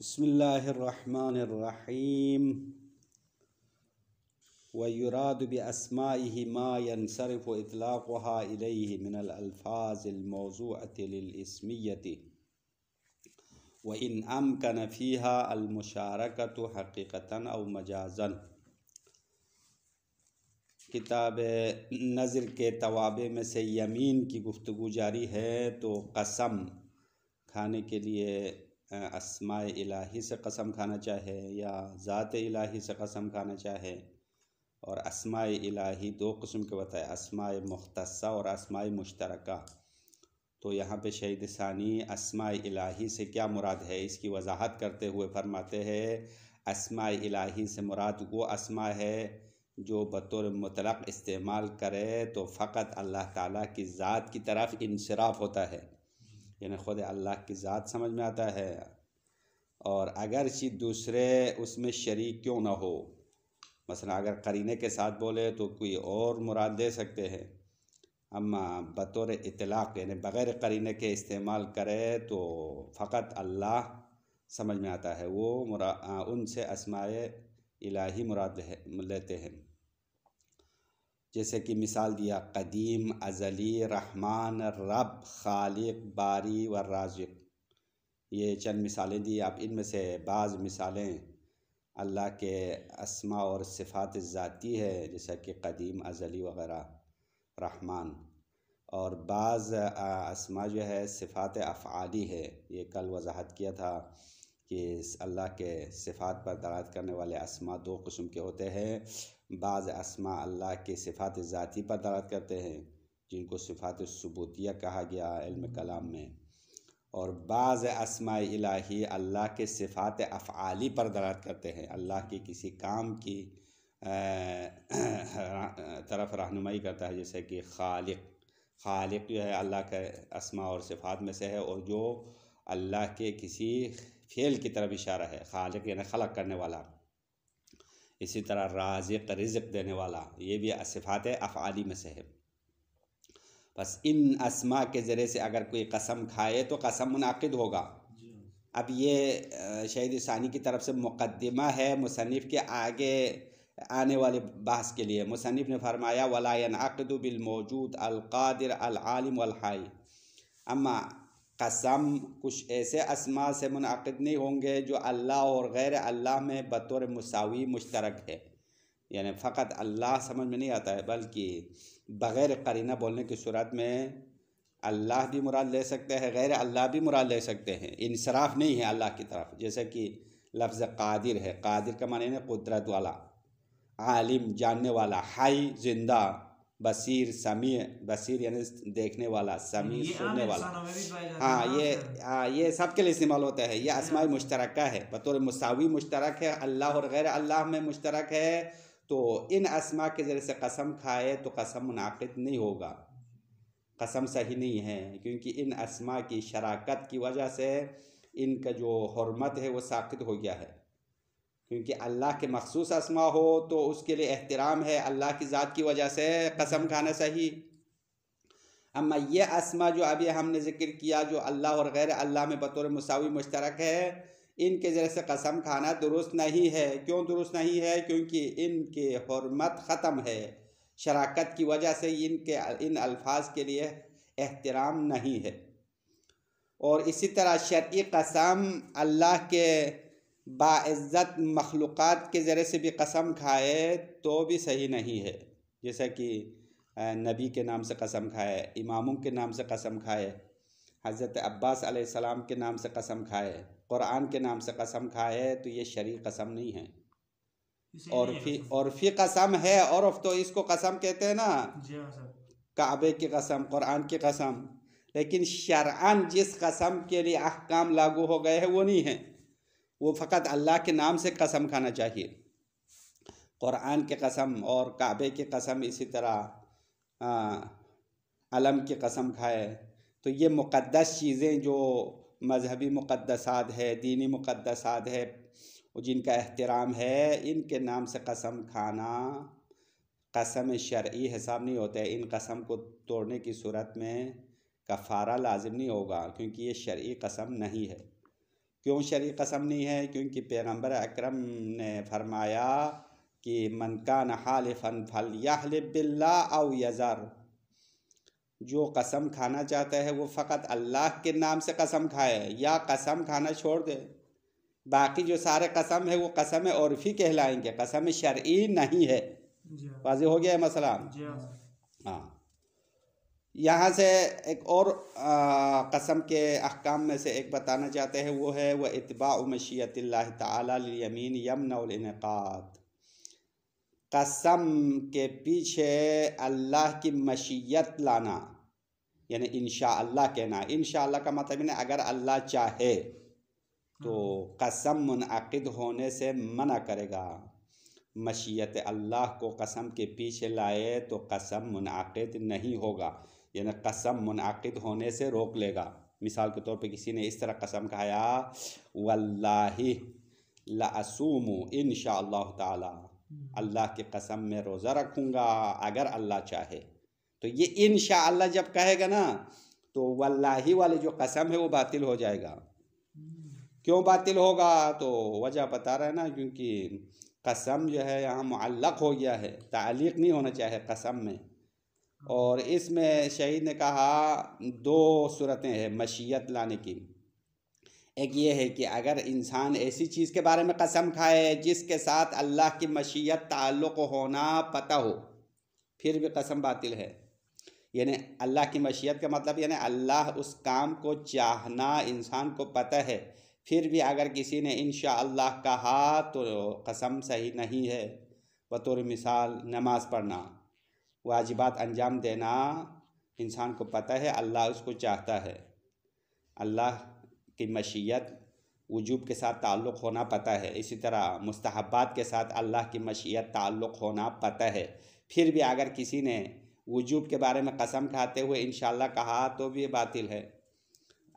بسم اللہ الرحمن الرحیم ویراد یورادب ما ينصرف اطلاقها اطلاع من الفاظ الموضوعة اطلمیتی و ان کا نفیحہ حقیقتا و مجازا کتاب نظر کے توابع میں سے یمین کی گفتگو جاری ہے تو قسم کھانے کے لیے اسماء الہی سے قسم کھانا چاہے یا ذات الہی سے قسم کھانا چاہے اور اسماء الہی دو قسم کے بتائے اسماء مختصہ اور اسماء مشترکہ تو یہاں پہ شہید ثانی اسماء الہی سے کیا مراد ہے اس کی وضاحت کرتے ہوئے فرماتے ہیں اسماء الہی سے مراد وہ اسماء ہے جو بطور مطلق استعمال کرے تو فقط اللہ تعالیٰ کی ذات کی طرف انصراف ہوتا ہے یعنی خود اللہ کی ذات سمجھ میں آتا ہے اور اگرچہ دوسرے اس میں شریک کیوں نہ ہو مثلا اگر قرینے کے ساتھ بولے تو کوئی اور مراد دے سکتے ہیں اما بطور اطلاق یعنی بغیر قرینے کے استعمال کرے تو فقط اللہ سمجھ میں آتا ہے وہ مرا ان سے اسماعی الہی مراد لیتے ہیں جیسے کہ مثال دیا قدیم ازلی رحمان رب خالق باری و رازق یہ چند مثالیں دی آپ ان میں سے بعض مثالیں اللہ کے اسماء اور صفات ذاتی ہے جیسا کہ قدیم ازلی وغیرہ رحمان اور بعض اسما جو ہے صفات افعالی ہے یہ کل وضاحت کیا تھا کہ اللہ کے صفات پر دلالت کرنے والے اسما دو قسم کے ہوتے ہیں بعض اسماء اللہ کے صفات ذاتی پر دلالت کرتے ہیں جن کو صفات ثبوتیہ کہا گیا علم کلام میں اور بعض اسماء الہی اللہ کے صفات افعالی پر دلالت کرتے ہیں اللہ کے کسی کام کی طرف رہنمائی کرتا ہے جیسے کہ خالق خالق جو ہے اللہ کے اسماء اور صفات میں سے ہے اور جو اللہ کے کسی فعل کی طرف اشارہ ہے خالق یعنی خلق کرنے والا اسی طرح رازق رزق دینے والا یہ بھی صفات افعالی میں سے ہے بس ان اسما کے ذریعے سے اگر کوئی قسم کھائے تو قسم منعقد ہوگا جی ہاں۔ اب یہ شہید ثانی کی طرف سے مقدمہ ہے مصنف کے آگے آنے والے بحث کے لیے مصنف نے فرمایا ولاقد بالموجود القادر العالم الحائی اما قسم کچھ ایسے اسما سے منعقد نہیں ہوں گے جو اللہ اور غیر اللہ میں بطور مساوی مشترک ہے یعنی فقط اللہ سمجھ میں نہیں آتا ہے بلکہ بغیر قرینہ بولنے کی صورت میں اللہ بھی مراد لے سکتے ہیں غیر اللہ بھی مراد لے سکتے ہیں انصراف نہیں ہے اللہ کی طرف جیسے کہ لفظ قادر ہے قادر کا معنی ہے قدرت والا عالم جاننے والا حی زندہ بصیر سمیع بصیر یعنی دیکھنے والا سمیع سننے والا ہاں یہ ہاں یہ سب کے لیے استعمال ہوتا ہے یہ اسماء مشترکہ ہے بطور مساوی مشترک ہے اللہ اور غیر اللہ میں مشترک ہے تو ان اسماء کے ذریعے سے قسم کھائے تو قسم منعقد نہیں ہوگا قسم صحیح نہیں ہے کیونکہ ان اسما کی شراکت کی وجہ سے ان کا جو حرمت ہے وہ ساقط ہو گیا ہے کیونکہ اللہ کے مخصوص اسما ہو تو اس کے لیے احترام ہے اللہ کی ذات کی وجہ سے قسم کھانا صحیح اما یہ اسما جو ابھی ہم نے ذکر کیا جو اللہ اور غیر اللہ میں بطور مساوی مشترک ہے ان کے ذریعے سے قسم کھانا درست نہیں ہے کیوں درست نہیں ہے کیونکہ ان کے حرمت ختم ہے شراکت کی وجہ سے ان کے ان الفاظ کے لیے احترام نہیں ہے اور اسی طرح شرعی قسم اللہ کے باعزت مخلوقات کے ذریعے سے بھی قسم کھائے تو بھی صحیح نہیں ہے جیسا کہ نبی کے نام سے قسم کھائے اماموں کے نام سے قسم کھائے حضرت عباس علیہ السلام کے نام سے قسم کھائے قرآن کے نام سے قسم کھائے تو یہ شرع قسم نہیں ہے اور عرفی قسم ہے عورف تو اس کو قسم کہتے ہیں نا جی ہاں کعبے کی قسم قرآن کی قسم لیکن شرعن جس قسم کے لیے احکام لاگو ہو گئے ہیں وہ نہیں ہیں وہ فقط اللہ کے نام سے قسم کھانا چاہیے قرآن کے قسم اور کعبے کی قسم اسی طرح علم کی قسم کھائے تو یہ مقدس چیزیں جو مذہبی مقدسات ہے دینی مقدسات ہے جن کا احترام ہے ان کے نام سے قسم کھانا قسم شرعی حساب نہیں ہوتا ہے ان قسم کو توڑنے کی صورت میں کفارہ لازم نہیں ہوگا کیونکہ یہ شرعی قسم نہیں ہے کیوں شرع قسم نہیں ہے کیونکہ پیغمبر اکرم نے فرمایا کہ من کان حالفا پھل باللہ او یزر جو قسم کھانا چاہتا ہے وہ فقط اللہ کے نام سے قسم کھائے یا قسم کھانا چھوڑ دے باقی جو سارے قسم ہے وہ قسم عرفی کہلائیں گے قسم شرعی نہیں ہے جی ہاں۔ واضح ہو گیا ہے مسئلہ جی ہاں, ہاں۔ یہاں سے ایک اور قسم کے احکام میں سے ایک بتانا چاہتے ہیں وہ ہے وہ اتباع مشیت اللہ تعالیٰ یمین یمن القعات قسم کے پیچھے اللہ کی مشیت لانا یعنی انشاء اللہ کہنا انشاء اللہ کا مطلب ہے یعنی اگر اللہ چاہے تو قسم منعقد ہونے سے منع کرے گا مشیت اللہ کو قسم کے پیچھے لائے تو قسم منعقد نہیں ہوگا یعنی قسم منعقد ہونے سے روک لے گا مثال کے طور پہ کسی نے اس طرح قسم کہایا واللہ اللہ انشاءاللہ تعالی اللہ اللہ کے قسم میں روزہ رکھوں گا اگر اللہ چاہے تو یہ انشاء اللہ جب کہے گا نا تو واللہ والی جو قسم ہے وہ باطل ہو جائے گا کیوں باطل ہوگا تو وجہ بتا رہے ہے نا کیونکہ قسم جو ہے یہاں معلق ہو گیا ہے تعلیق نہیں ہونا چاہیے قسم میں ہاں۔ اور اس میں شہید نے کہا دو صورتیں ہیں مشیت لانے کی ایک یہ ہے کہ اگر انسان ایسی چیز کے بارے میں قسم کھائے جس کے ساتھ اللہ کی مشیت تعلق ہونا پتہ ہو پھر بھی قسم باطل ہے یعنی اللہ کی مشیت کا مطلب یعنی اللہ اس کام کو چاہنا انسان کو پتہ ہے پھر بھی اگر کسی نے انشاءاللہ کہا تو قسم صحیح نہیں ہے بطور مثال نماز پڑھنا واجبات انجام دینا انسان کو پتہ ہے اللہ اس کو چاہتا ہے اللہ کی مشیت وجوب کے ساتھ تعلق ہونا پتہ ہے اسی طرح مستحبات کے ساتھ اللہ کی مشیت تعلق ہونا پتہ ہے پھر بھی اگر کسی نے وجوب کے بارے میں قسم کھاتے ہوئے انشاءاللہ کہا تو بھی باطل ہے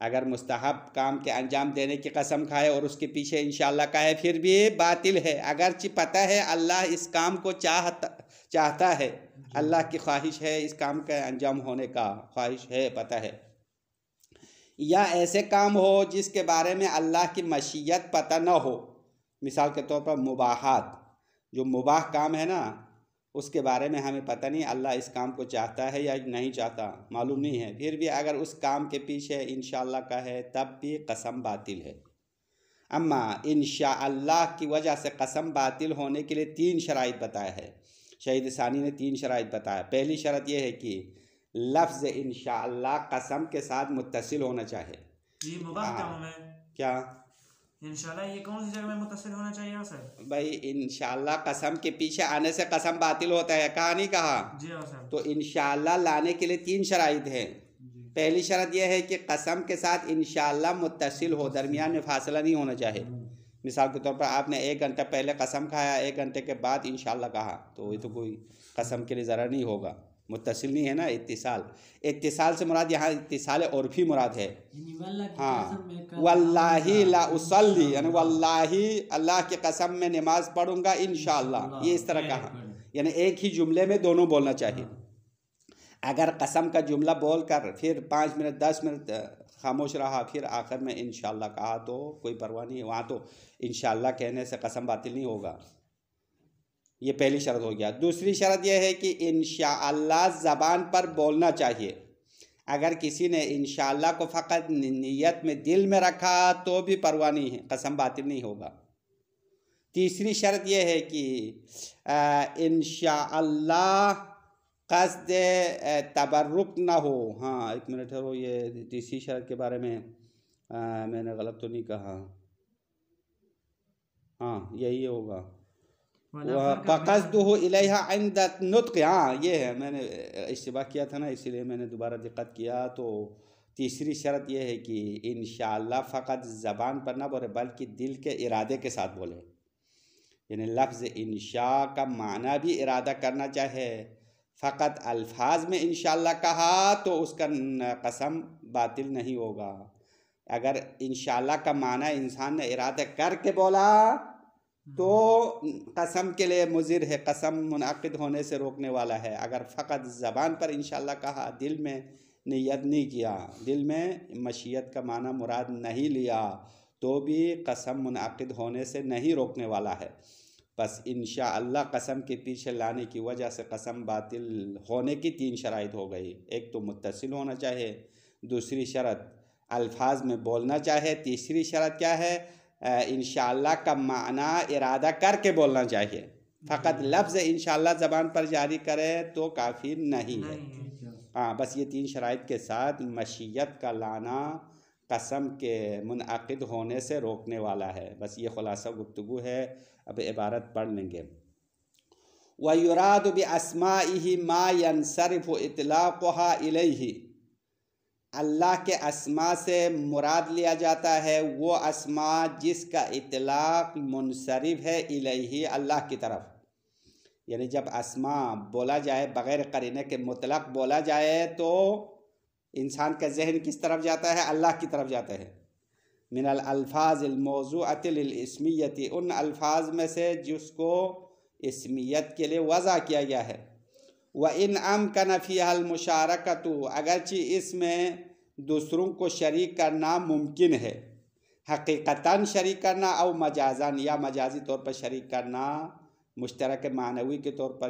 اگر مستحب کام کے انجام دینے کی قسم کھائے اور اس کے پیچھے انشاءاللہ کہا ہے پھر بھی باطل ہے اگرچہ پتہ ہے اللہ اس کام کو چاہتا چاہتا ہے جی۔ اللہ کی خواہش ہے اس کام کا انجام ہونے کا خواہش ہے پتہ ہے یا ایسے کام ہو جس کے بارے میں اللہ کی مشیت پتہ نہ ہو مثال کے طور پر مباحات جو مباح کام ہے نا اس کے بارے میں ہمیں پتہ نہیں اللہ اس کام کو چاہتا ہے یا نہیں چاہتا معلوم نہیں ہے پھر بھی اگر اس کام کے پیچھے انشاءاللہ کا ہے تب بھی قسم باطل ہے اما انشاءاللہ کی وجہ سے قسم باطل ہونے کے لیے تین شرائط بتایا ہے شہید ثانی نے تین شرائط بتایا پہلی شرط یہ ہے کہ لفظ انشاءاللہ انشاءاللہ قسم کے ساتھ متصل ہونا چاہے جی، ہاں۔ کیا یہ جگہ میں چاہیے ان بھائی انشاءاللہ قسم کے پیچھے آنے سے قسم باطل ہوتا ہے کہا نہیں کہا تو جی ان تو انشاءاللہ لانے کے لیے تین شرائط ہیں جی۔ پہلی شرط یہ ہے کہ قسم کے ساتھ انشاءاللہ متصل ہو درمیان میں فاصلہ نہیں ہونا چاہیے ہاں۔ مثال کے طور پر آپ نے ایک گھنٹہ پہلے قسم کھایا ایک گھنٹے کے بعد انشاءاللہ کہا تو یہ تو کوئی قسم کے لیے ذرا نہیں ہوگا متصل نہیں ہے نا اتصال اتصال سے مراد یہاں اتصال اور بھی مراد ہے یعنی ہاں اصلی یعنی واللہ اللہ کی کے قسم میں نماز پڑھوں گا انشاءاللہ یہ اس طرح کہا یعنی ایک ہی جملے میں دونوں بولنا چاہیے ہاں۔ اگر قسم کا جملہ بول کر پھر پانچ منٹ دس منٹ خاموش رہا پھر آ کر میں انشاءاللہ کہا تو کوئی پرواہ نہیں وہاں تو انشاءاللہ کہنے سے قسم باطل نہیں ہوگا یہ پہلی شرط ہو گیا دوسری شرط یہ ہے کہ انشاءاللہ زبان پر بولنا چاہیے اگر کسی نے انشاءاللہ کو فقط نیت میں دل میں رکھا تو بھی پرواہ نہیں ہے قسم باطل نہیں ہوگا تیسری شرط یہ ہے کہ انشاءاللہ اللہ قصد تبرک نہ ہو ہاں ایک منٹ ہو یہ یہ سی شرط کے بارے میں میں نے غلط تو نہیں کہا ہاں یہی ہوگا ہاں یہ ہے میں نے اشتباہ کیا تھا نا اسی لیے میں نے دوبارہ دقت کیا تو تیسری شرط یہ ہے کہ انشاءاللہ فقط زبان پر نہ بولے بلکہ دل کے ارادے کے ساتھ بولے یعنی لفظ انشاء کا معنی بھی ارادہ کرنا چاہے فقط الفاظ میں انشاءاللہ کہا تو اس کا قسم باطل نہیں ہوگا اگر انشاءاللہ کا معنی انسان نے ارادہ کر کے بولا تو قسم کے لیے مضر ہے قسم منعقد ہونے سے روکنے والا ہے اگر فقط زبان پر انشاءاللہ کہا دل میں نیت نہیں کیا دل میں مشیت کا معنی مراد نہیں لیا تو بھی قسم منعقد ہونے سے نہیں روکنے والا ہے بس انشاءاللہ اللہ قسم کے پیچھے لانے کی وجہ سے قسم باطل ہونے کی تین شرائط ہو گئی ایک تو متصل ہونا چاہیے دوسری شرط الفاظ میں بولنا چاہے تیسری شرط کیا ہے انشاءاللہ کا معنی ارادہ کر کے بولنا چاہیے فقط جی۔ لفظ انشاءاللہ زبان پر جاری کرے تو کافی نہیں ہے ہاں بس یہ تین شرائط کے ساتھ مشیت کا لانا قسم کے منعقد ہونے سے روکنے والا ہے بس یہ خلاصہ گفتگو ہے اب عبارت پڑھ لیں گے وَيُرَادُ بِأَسْمَائِهِ مَا يَنْصَرِفُ اِطْلَاقُهَا إِلَيْهِ اللہ کے اسماء سے مراد لیا جاتا ہے وہ اسماء جس کا اطلاق منصرف ہے الہی اللہ کی طرف یعنی جب اسماء بولا جائے بغیر قرینے کے مطلق بولا جائے تو انسان کا ذہن کس طرف جاتا ہے اللہ کی طرف جاتا ہے من الالفاظ الموضوع اطلاعتی ان الفاظ میں سے جس کو اسمیت کے لیے وضع کیا گیا ہے وہ ان کا نفیہ کا اگرچہ اس میں دوسروں کو شریک کرنا ممکن ہے حقیقتاً شریک کرنا او مجازن یا مجازی طور پر شریک کرنا مشترک معنوی کے طور پر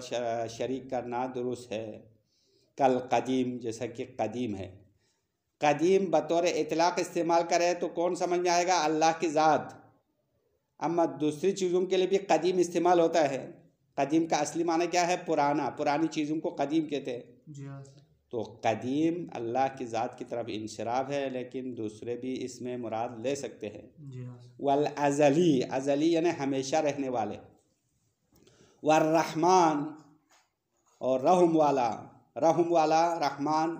شریک کرنا درست ہے کل قدیم جیسا کہ قدیم ہے قدیم بطور اطلاق استعمال کرے تو کون سمجھ میں آئے گا اللہ کی ذات اما دوسری چیزوں کے لیے بھی قدیم استعمال ہوتا ہے قدیم کا اصلی معنی کیا ہے پرانا پرانی چیزوں کو قدیم کہتے ہیں جی ہاں تو قدیم اللہ کی ذات کی طرف انشراب ہے لیکن دوسرے بھی اس میں مراد لے سکتے ہیں جی ہاں والازلی ازلی یعنی ہمیشہ رہنے والے والرحمن اور رحم والا رحم والا رحمان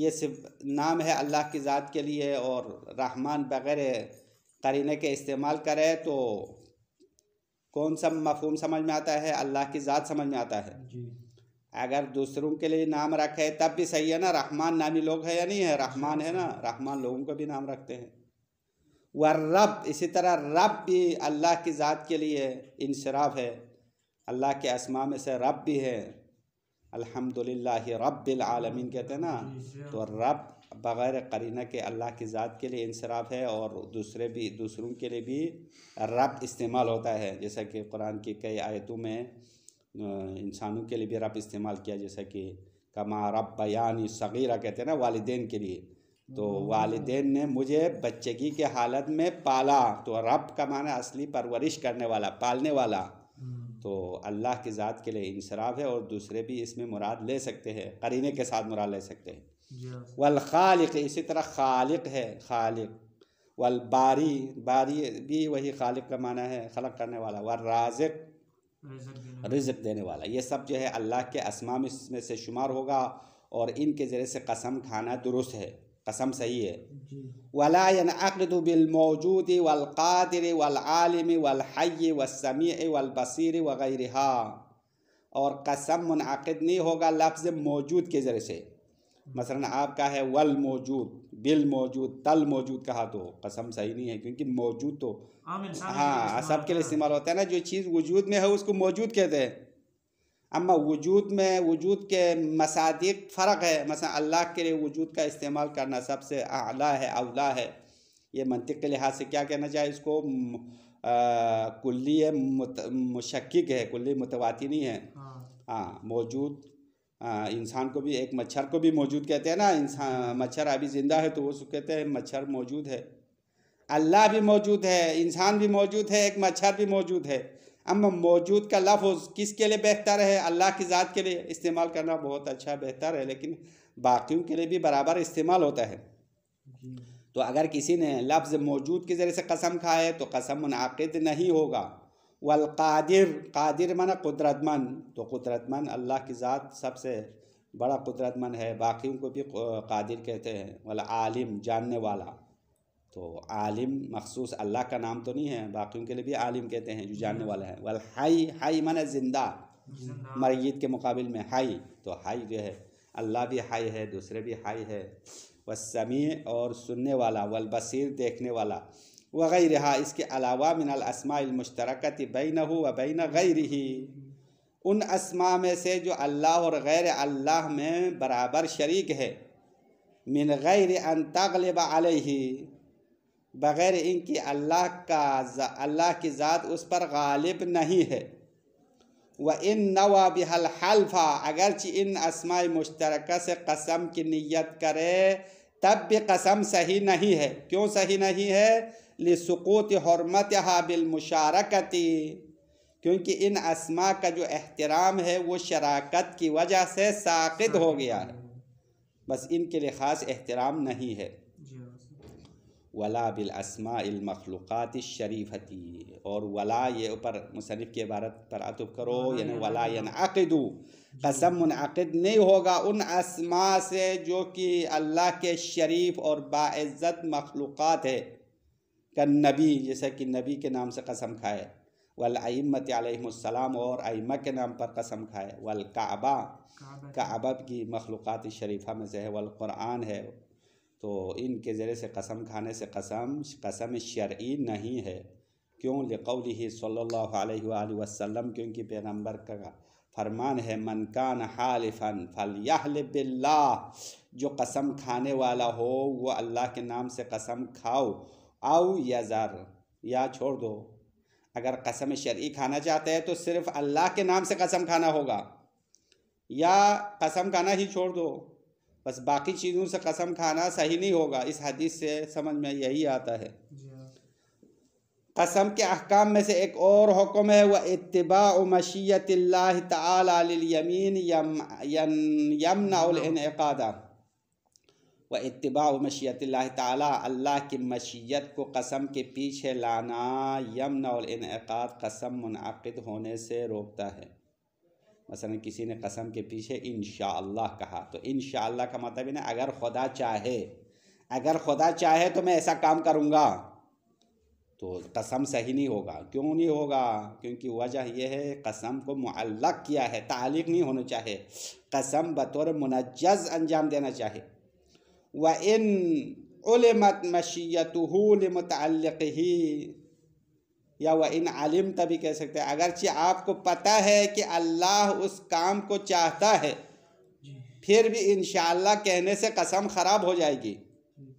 یہ صرف نام ہے اللہ کی ذات کے لیے اور رحمان بغیر قرینے کے استعمال کرے تو کون سا مفہوم سمجھ میں آتا ہے اللہ کی ذات سمجھ میں آتا ہے جی۔ اگر دوسروں کے لیے نام رکھے تب بھی صحیح ہے نا رحمان نامی لوگ ہے یا نہیں ہے رحمان ہے نا رحمان لوگوں کو بھی نام رکھتے ہیں ورب رب اسی طرح رب بھی اللہ کی ذات کے لیے انصراف ہے اللہ کے اسماء میں سے رب بھی ہے الحمد للہ رب العالمین کہتے ہیں نا جی، جی، ہاں۔ تو رب بغیر قرینہ کے اللہ کی ذات کے لیے انصراف ہے اور دوسرے بھی دوسروں کے لیے بھی رب استعمال ہوتا ہے جیسا کہ قرآن کی کئی آیتوں میں انسانوں کے لیے بھی رب استعمال کیا جیسا کہ کما رب بیانی صغیرہ کہتے ہیں نا والدین کے لیے تو ہاں۔ والدین نے مجھے بچگی کے حالت میں پالا تو رب کا معنی اصلی پرورش کرنے والا پالنے والا تو اللہ کی ذات کے لیے انصراف ہے اور دوسرے بھی اس میں مراد لے سکتے ہیں قرینے کے ساتھ مراد لے سکتے ہیں والخالق اسی طرح خالق ہے خالق والباری باری بھی وہی خالق کا معنی ہے خلق کرنے والا والرازق رزق دینے والا یہ سب جو ہے اللہ کے اسمام اس میں سے شمار ہوگا اور ان کے ذریعے سے قسم کھانا درست ہے قسم صحیح ہے جی۔ اور قسم منعقد نہیں ہوگا لفظ موجود کے ذریعے سے مثلا آپ کا ہے ول موجود بل موجود تل موجود کہا تو قسم صحیح نہیں ہے کیونکہ موجود تو ہاں سب کے لیے استعمال ہوتا ہے نا جو چیز وجود میں ہے اس کو موجود کہتے ہیں اما وجود میں وجود کے مسادق فرق ہے مثلا اللہ کے لیے وجود کا استعمال کرنا سب سے اعلیٰ ہے اولا ہے یہ منطق کے لحاظ سے کیا کہنا چاہیے اس کو کلی مشکک ہے کلی نہیں ہے ہاں۔, ہاں موجود انسان کو بھی ایک مچھر کو بھی موجود کہتے ہیں نا انسان مچھر ابھی زندہ ہے تو وہ سو کہتے ہیں مچھر موجود ہے اللہ بھی موجود ہے انسان بھی موجود ہے ایک مچھر بھی موجود ہے اما موجود کا لفظ کس کے لیے بہتر ہے اللہ کی ذات کے لیے استعمال کرنا بہت اچھا بہتر ہے لیکن باقیوں کے لیے بھی برابر استعمال ہوتا ہے جی۔ تو اگر کسی نے لفظ موجود کے ذریعے سے قسم کھا ہے تو قسم منعقد نہیں ہوگا والقادر قادر من قدرت من تو قدرت من اللہ کی ذات سب سے بڑا قدرت من ہے باقیوں کو بھی قادر کہتے ہیں والعالم جاننے والا تو عالم مخصوص اللہ کا نام تو نہیں ہے باقیوں کے لیے بھی عالم کہتے ہیں جو جاننے والے ہیں والحی حی من زندہ مریت کے مقابل میں حی تو حی جو ہے اللہ بھی حی ہے دوسرے بھی حی ہے والسمیع اور سننے والا والبصیر دیکھنے والا وغیرہ اس کے علاوہ من الاسماء المشترکت بینہ و بین غیرہ ان اسماء میں سے جو اللہ اور غیر اللہ میں برابر شریک ہے من غیر ان تغلب علیہ بغیر ان کی اللہ کا اللہ کی ذات اس پر غالب نہیں ہے وہ ان نوا بحل حلفہ اگرچہ ان اسماء مشترکہ سے قسم کی نیت کرے تب بھی قسم صحیح نہیں ہے کیوں صحیح نہیں ہے لسقوط حرمت حابل مشارکتی کیونکہ ان اسماء کا جو احترام ہے وہ شراکت کی وجہ سے ساقد ہو گیا ہے بس ان کے لیے خاص احترام نہیں ہے ولا بالاسماء المخلوقات الشریفتی اور ولا یہ اوپر مصنف کی عبارت پر عطب کرو یعنی ولا ینعقدو قسم منعقد نہیں ہوگا ان اسماء سے جو کہ اللہ کے شریف اور باعزت مخلوقات ہے کا نبی جیسا کہ نبی کے نام سے قسم کھائے ولامت علیہم السلام اور ائمہ کے نام پر قسم کھائے والکعبہ کعبہ کی مخلوقات شریفہ میں سے ہے والقرآن ہے تو ان کے ذریعے سے قسم کھانے سے قسم قسم شرعی نہیں ہے کیوں ہی صلی اللہ علیہ وآلہ وسلم کیونکہ پیغمبر کا فرمان ہے من کان حالفن فلیحل باللہ جو قسم کھانے والا ہو وہ اللہ کے نام سے قسم کھاؤ او یا ذر یا چھوڑ دو اگر قسم شرعی کھانا چاہتے ہیں تو صرف اللہ کے نام سے قسم کھانا ہوگا یا قسم کھانا ہی چھوڑ دو بس باقی چیزوں سے قسم کھانا صحیح نہیں ہوگا اس حدیث سے سمجھ میں یہی آتا ہے جی ہاں۔ قسم کے احکام میں سے ایک اور حکم ہے وہ اتباع مشیت اللہ تعالی للیمین یمنع الانعقادہ و اتباع مشیت اللہ تعالی اللہ کی مشیت کو قسم کے پیچھے لانا یمنع الانعقاد قسم منعقد ہونے سے روکتا ہے مثلا کسی نے قسم کے پیچھے انشاءاللہ کہا تو انشاءاللہ کا مطلب ہے اگر خدا چاہے اگر خدا چاہے تو میں ایسا کام کروں گا تو قسم صحیح نہیں ہوگا کیوں نہیں ہوگا کیونکہ وجہ یہ ہے قسم کو معلق کیا ہے تعلق نہیں ہونے چاہے قسم بطور منجز انجام دینا چاہے عُلِمَتْ مَشِيَّتُهُ لِمُتَعَلِّقِهِ یا وہ ان عالم تبھی کہہ سکتے ہیں اگرچہ آپ کو پتہ ہے کہ اللہ اس کام کو چاہتا ہے جی۔ پھر بھی انشاءاللہ کہنے سے قسم خراب ہو جائے گی جی۔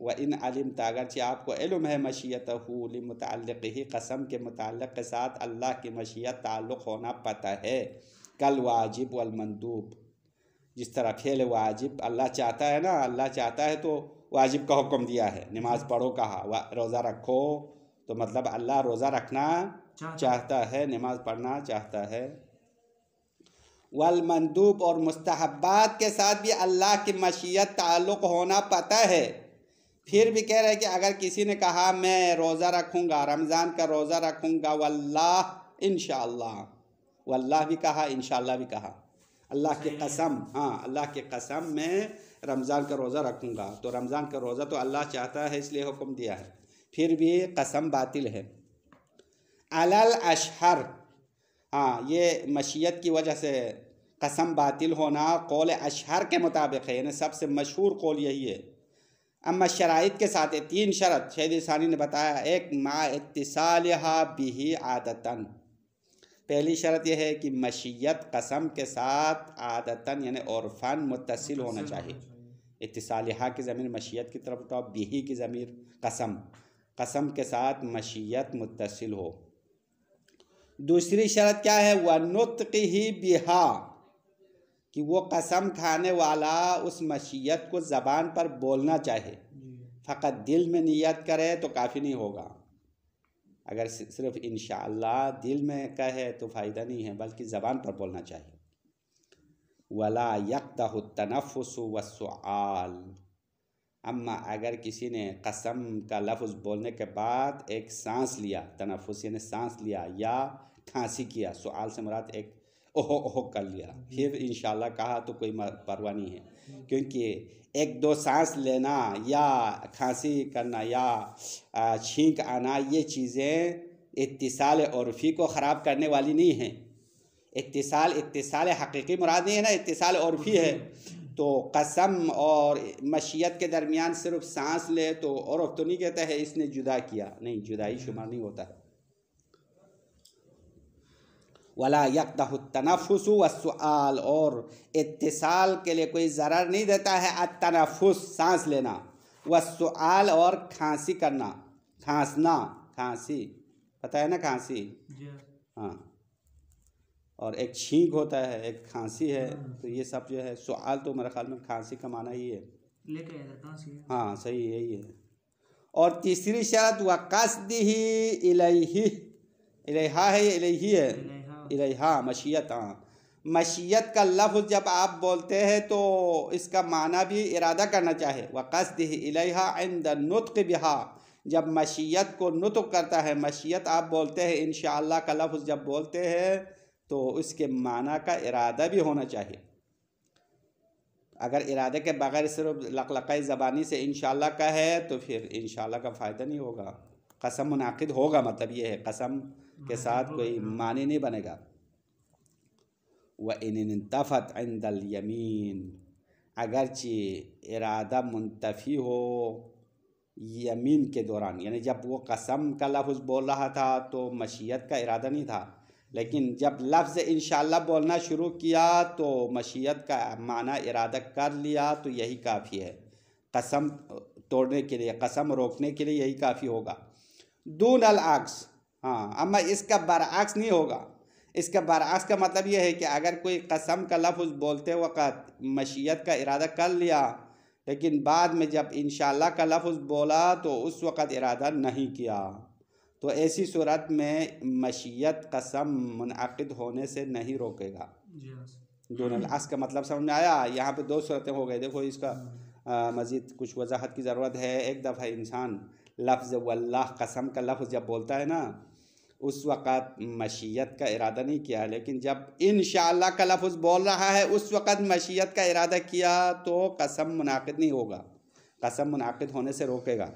وہ ان علم تھا اگرچہ آپ کو علم ہے مشیت و حولی متعلق ہی قسم کے متعلق کے ساتھ اللہ کی مشیت تعلق ہونا پتہ ہے کل واجب والمندوب جس طرح پھیل واجب اللہ چاہتا ہے نا اللہ چاہتا ہے تو واجب کا حکم دیا ہے نماز پڑھو کہا روزہ رکھو تو مطلب اللہ روزہ رکھنا چاہتا ہے نماز پڑھنا چاہتا ہے والمندوب اور مستحبات کے ساتھ بھی اللہ کی مشیت تعلق ہونا پتہ ہے پھر بھی کہہ رہے کہ اگر کسی نے کہا میں روزہ رکھوں گا رمضان کا روزہ رکھوں گا واللہ انشاءاللہ واللہ بھی کہا انشاءاللہ بھی کہا اللہ کی قسم ہاں اللہ کی قسم میں رمضان کا روزہ رکھوں گا تو رمضان کا روزہ تو اللہ چاہتا ہے اس لیے حکم دیا ہے پھر بھی قسم باطل ہے علل اشحر ہاں یہ مشیت کی وجہ سے قسم باطل ہونا قول اشہر کے مطابق ہے یعنی سب سے مشہور قول یہی ہے اما شرائط کے ساتھ ہے تین شرط شہید ثانی نے بتایا ایک ما اتصالحہ بھی عادتاً پہلی شرط یہ ہے کہ مشیت قسم کے ساتھ عادتاً یعنی عرفان متصل ہونا چاہیے اتصالحہ کی زمین مشیت کی طرف اٹھاؤ بیہی کی ضمیر قسم قسم کے ساتھ مشیت متصل ہو دوسری شرط کیا ہے وہ نُت ہی بہا کہ وہ قسم کھانے والا اس مشیت کو زبان پر بولنا چاہے فقط دل میں نیت کرے تو کافی نہیں ہوگا اگر صرف انشاءاللہ دل میں کہے تو فائدہ نہیں ہے بلکہ زبان پر بولنا چاہیے ولاقن سال اما اگر کسی نے قسم کا لفظ بولنے کے بعد ایک سانس لیا تنفس یعنی سانس لیا یا کھانسی کیا سوال سے مراد ایک اوہو اوہو کر لیا پھر انشاءاللہ کہا تو کوئی پرواہ نہیں ہے کیونکہ ایک دو سانس لینا یا کھانسی کرنا یا چھینک آنا یہ چیزیں اتصال عرفی کو خراب کرنے والی نہیں ہیں اتصال اتصال حقیقی مراد نہیں ہے نا اتصال عرفی ہے تو قسم اور مشیت کے درمیان صرف سانس لے تو عورت تو نہیں کہتا ہے اس نے جدا کیا نہیں جدائی شمار نہیں ہوتا ولا یکدہ تنافس ہو وسل اور اتصال کے لیے کوئی ضرر نہیں دیتا ہے التنفس سانس لینا وسل اور کھانسی کرنا کھانسنا کھانسی پتہ ہے نا کھانسی جی۔ ہاں اور ایک چھینک ہوتا ہے ایک کھانسی ہے ہاں۔ تو یہ سب جو ہے سعال تو میں کھانسی کا معنی ہی ہے ہاں صحیح یہی ہے اور تیسری شرط و کشد ہی الہی الہا ہے الہی ہے الہا مشیت ہاں مشیت کا لفظ جب آپ بولتے ہیں تو اس کا معنی بھی ارادہ کرنا چاہے و قصد ہی الہٰہ عم د بہا جب مشیت کو نطق کرتا ہے مشیت آپ بولتے ہیں انشاءاللہ کا لفظ جب بولتے ہیں تو اس کے معنی کا ارادہ بھی ہونا چاہیے اگر ارادے کے بغیر صرف لقلقی زبانی سے انشاءاللہ کا ہے تو پھر انشاءاللہ کا فائدہ نہیں ہوگا قسم منعقد ہوگا مطلب یہ ہے قسم کے ساتھ کوئی معنی نہیں بنے گا وَإِنِ انطفت عین دل اگرچہ ارادہ منتفی ہو یمین کے دوران یعنی جب وہ قسم کا لفظ بول رہا تھا تو مشیت کا ارادہ نہیں تھا لیکن جب لفظ انشاءاللہ بولنا شروع کیا تو مشیت کا معنی ارادہ کر لیا تو یہی کافی ہے قسم توڑنے کے لیے قسم روکنے کے لیے یہی کافی ہوگا دون العکس ہاں اما اس کا برعکس نہیں ہوگا اس کا برعکس کا مطلب یہ ہے کہ اگر کوئی قسم کا لفظ بولتے وقت مشیت کا ارادہ کر لیا لیکن بعد میں جب انشاءاللہ کا لفظ بولا تو اس وقت ارادہ نہیں کیا تو ایسی صورت میں مشیت قسم منعقد ہونے سے نہیں روکے گا دون جی ہاں الاس کا مطلب سمجھ میں آیا یہاں پہ دو صورتیں ہو گئے دیکھو اس کا مزید کچھ وضاحت کی ضرورت ہے ایک دفعہ انسان لفظ واللہ قسم کا لفظ جب بولتا ہے نا اس وقت مشیت کا ارادہ نہیں کیا لیکن جب انشاءاللہ کا لفظ بول رہا ہے اس وقت مشیت کا ارادہ کیا تو قسم منعقد نہیں ہوگا قسم منعقد ہونے سے روکے گا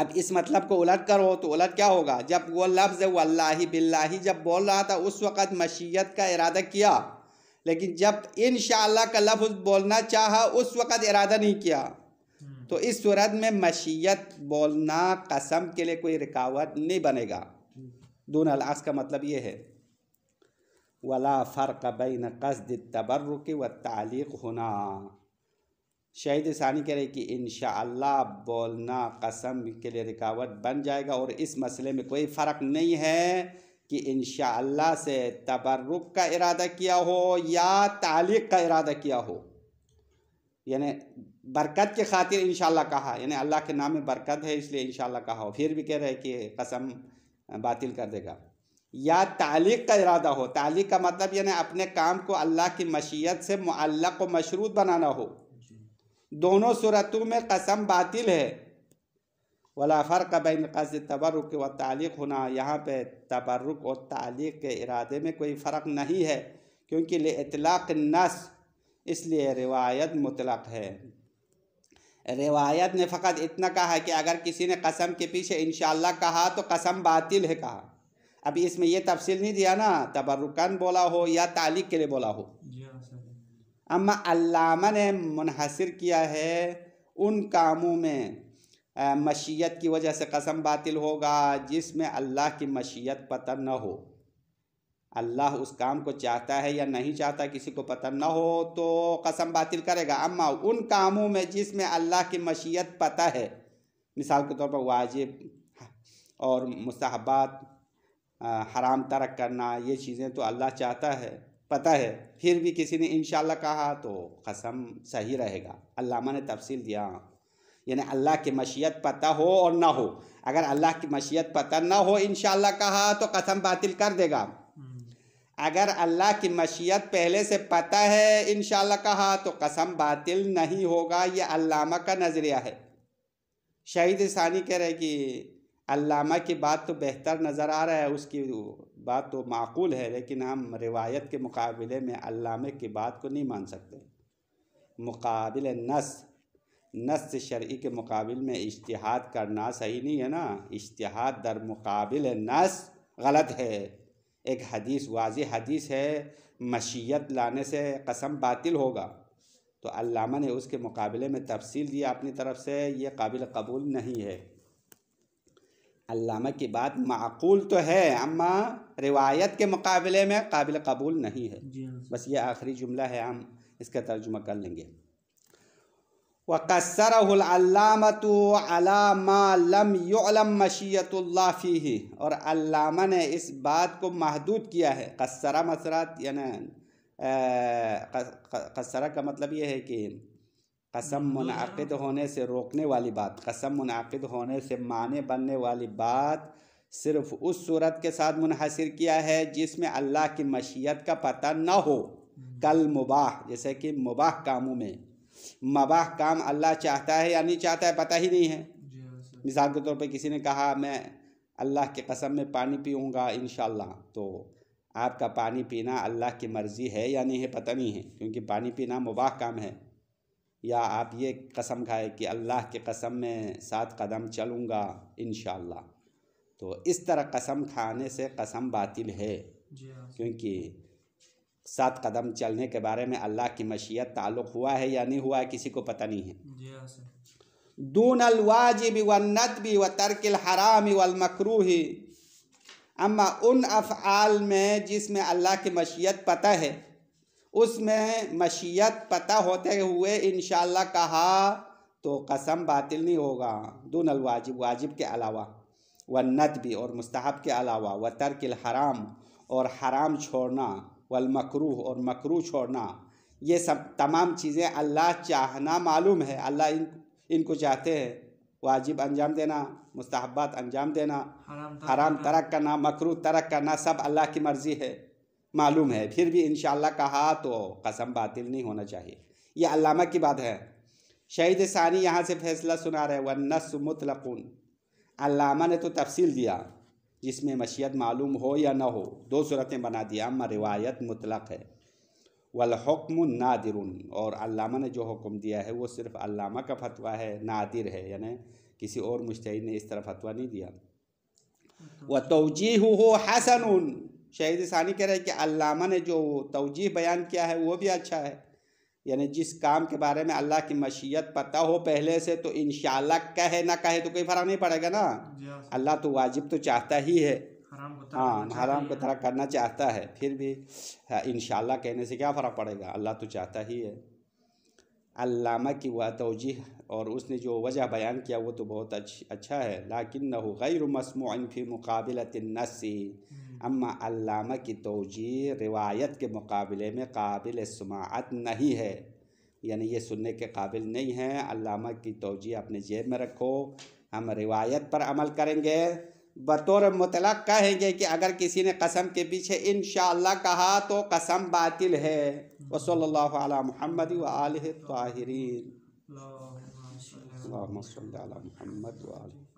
اب اس مطلب کو الٹ کرو تو الٹ کیا ہوگا جب وہ لفظ واللہ باللہ جب بول رہا تھا اس وقت مشیت کا ارادہ کیا لیکن جب انشاءاللہ کا لفظ بولنا چاہا اس وقت ارادہ نہیں کیا تو اس صورت میں مشیت بولنا قسم کے لیے کوئی رکاوٹ نہیں بنے گا دون الاس کا مطلب یہ ہے ولا فرق تبر رکے و تعلیق ہونا شہید ثانی کہہ رہے کہ انشاءاللہ بولنا قسم کے لیے رکاوٹ بن جائے گا اور اس مسئلے میں کوئی فرق نہیں ہے کہ انشاءاللہ سے تبرک کا ارادہ کیا ہو یا تعلیق کا ارادہ کیا ہو یعنی برکت کے خاطر انشاءاللہ کہا یعنی اللہ کے نام میں برکت ہے اس لیے انشاءاللہ کہا ہو پھر بھی کہہ رہے کہ قسم باطل کر دے گا یا تعلیق کا ارادہ ہو تعلیق کا مطلب یعنی اپنے کام کو اللہ کی مشیت سے معلق و مشروط بنانا ہو دونوں صورتوں میں قسم باطل ہے ولا فرق بین قصد تبرک و تعلیق ہونا یہاں پہ تبرک اور تعلیق کے ارادے میں کوئی فرق نہیں ہے کیونکہ اطلاق نس اس لیے روایت مطلق ہے روایت نے فقط اتنا کہا ہے کہ اگر کسی نے قسم کے پیچھے انشاءاللہ کہا تو قسم باطل ہے کہا ابھی اس میں یہ تفصیل نہیں دیا نا تبرکن بولا ہو یا تعلیق کے لیے بولا ہو جی ہاں، اما علامہ نے منحصر کیا ہے ان کاموں میں مشیت کی وجہ سے قسم باطل ہوگا جس میں اللہ کی مشیت پتہ نہ ہو اللہ اس کام کو چاہتا ہے یا نہیں چاہتا کسی کو پتہ نہ ہو تو قسم باطل کرے گا اما ان کاموں میں جس میں اللہ کی مشیت پتہ ہے مثال کے طور پر واجب اور مصحبات حرام ترک کرنا یہ چیزیں تو اللہ چاہتا ہے پتہ ہے پھر بھی کسی نے انشاءاللہ کہا تو قسم صحیح رہے گا علامہ نے تفصیل دیا یعنی اللہ کی مشیت پتہ ہو اور نہ ہو اگر اللہ کی مشیت پتہ نہ ہو انشاءاللہ کہا تو قسم باطل کر دے گا اگر اللہ کی مشیت پہلے سے پتہ ہے انشاءاللہ کہا تو قسم باطل نہیں ہوگا یہ علامہ کا نظریہ ہے شہید ثانی کہہ رہے کہ علامہ کی بات تو بہتر نظر آ رہا ہے اس کی بات تو معقول ہے لیکن ہم روایت کے مقابلے میں علامہ کی بات کو نہیں مان سکتے مقابل نس نس شرعی کے مقابل میں اشتہاد کرنا صحیح نہیں ہے نا اشتہاد مقابل نس غلط ہے ایک حدیث واضح حدیث ہے مشیت لانے سے قسم باطل ہوگا تو علامہ نے اس کے مقابلے میں تفصیل دیا اپنی طرف سے یہ قابل قبول نہیں ہے علامہ کی بات معقول تو ہے اما روایت کے مقابلے میں قابل قبول نہیں ہے جی ہاں۔ بس یہ آخری جملہ ہے ہم اس کا ترجمہ کر لیں گے وَقَسَّرَهُ الْعَلَّامَةُ العلامہ تو علامہ يُعْلَمْ مشیت اللَّهِ فی اور علامہ نے اس بات کو محدود کیا ہے قصرہ مسرات یعنی قصرہ کا مطلب یہ ہے کہ قسم منعقد ہونے سے روکنے والی بات قسم منعقد ہونے سے معنی بننے والی بات صرف اس صورت کے ساتھ منحصر کیا ہے جس میں اللہ کی مشیت کا پتہ نہ ہو کل مباح جیسے کہ مباح کاموں میں مباح کام اللہ چاہتا ہے یا نہیں چاہتا ہے پتہ ہی نہیں ہے جی ہاں مثال کے طور پہ کسی نے کہا میں اللہ کے قسم میں پانی پیوں گا انشاءاللہ تو آپ کا پانی پینا اللہ کی مرضی ہے یا نہیں ہے پتہ نہیں ہے کیونکہ پانی پینا مباح کام ہے یا آپ یہ قسم کھائے کہ اللہ کی قسم میں سات قدم چلوں گا انشاءاللہ تو اس طرح قسم کھانے سے قسم باطل ہے جی ہاں۔ کیونکہ سات قدم چلنے کے بارے میں اللہ کی مشیت تعلق ہوا ہے یا نہیں ہوا ہے کسی کو پتہ نہیں ہے جی ہاں دون الواجب والندب و الحرام والمکروح اما ان افعال میں جس میں اللہ کی مشیت پتہ ہے اس میں مشیت پتہ ہوتے ہوئے انشاءاللہ کہا تو قسم باطل نہیں ہوگا دون الواجب واجب کے علاوہ والند بھی اور مستحب کے علاوہ و ترک الحرام اور حرام چھوڑنا والمکروح اور مکروح چھوڑنا یہ سب تمام چیزیں اللہ چاہنا معلوم ہے اللہ ان ان کو چاہتے ہیں واجب انجام دینا مستحبات انجام دینا حرام ترک کرنا مکرو ترک کرنا سب اللہ کی مرضی ہے معلوم ہے پھر بھی انشاءاللہ کہا تو قسم باطل نہیں ہونا چاہیے یہ علامہ کی بات ہے شہید ثانی یہاں سے فیصلہ سنا رہے ونس مطلقن علامہ نے تو تفصیل دیا جس میں مشیت معلوم ہو یا نہ ہو دو صورتیں بنا دیا روایت مطلق ہے والحکم نادر اور علامہ نے جو حکم دیا ہے وہ صرف علامہ کا فتویٰ ہے نادر ہے یعنی کسی اور مشتعل نے اس طرح فتویٰ نہیں دیا وہ تو ہو حسن شہید ثانی کہہ رہے کہ علامہ نے جو توجیح بیان کیا ہے وہ بھی اچھا ہے یعنی جس کام کے بارے میں اللہ کی مشیت پتہ ہو پہلے سے تو انشاءاللہ کہے نہ کہے تو کوئی فرق نہیں پڑے گا نا جی ہاں۔ اللہ تو واجب تو چاہتا ہی ہے ہاں حرام کو طرح ہاں، کرنا چاہتا ہے پھر بھی انشاءاللہ کہنے سے کیا فرق پڑے گا اللہ تو چاہتا ہی ہے علامہ کی وہ توجہ اور اس نے جو وجہ بیان کیا وہ تو بہت اچھا ہے لیکن نہ ہو غیر مسموع فی مقابلت النسی ہاں۔ اما علامہ کی توجہ روایت کے مقابلے میں قابل سماعت نہیں ہے یعنی یہ سننے کے قابل نہیں ہے علامہ کی توجہ اپنے جیب میں رکھو ہم روایت پر عمل کریں گے بطور مطلق کہیں گے کہ اگر کسی نے قسم کے پیچھے انشاءاللہ کہا تو قسم باطل ہے وصلی اللہ علیہ محمد طاہرین صلی اللہ علیہ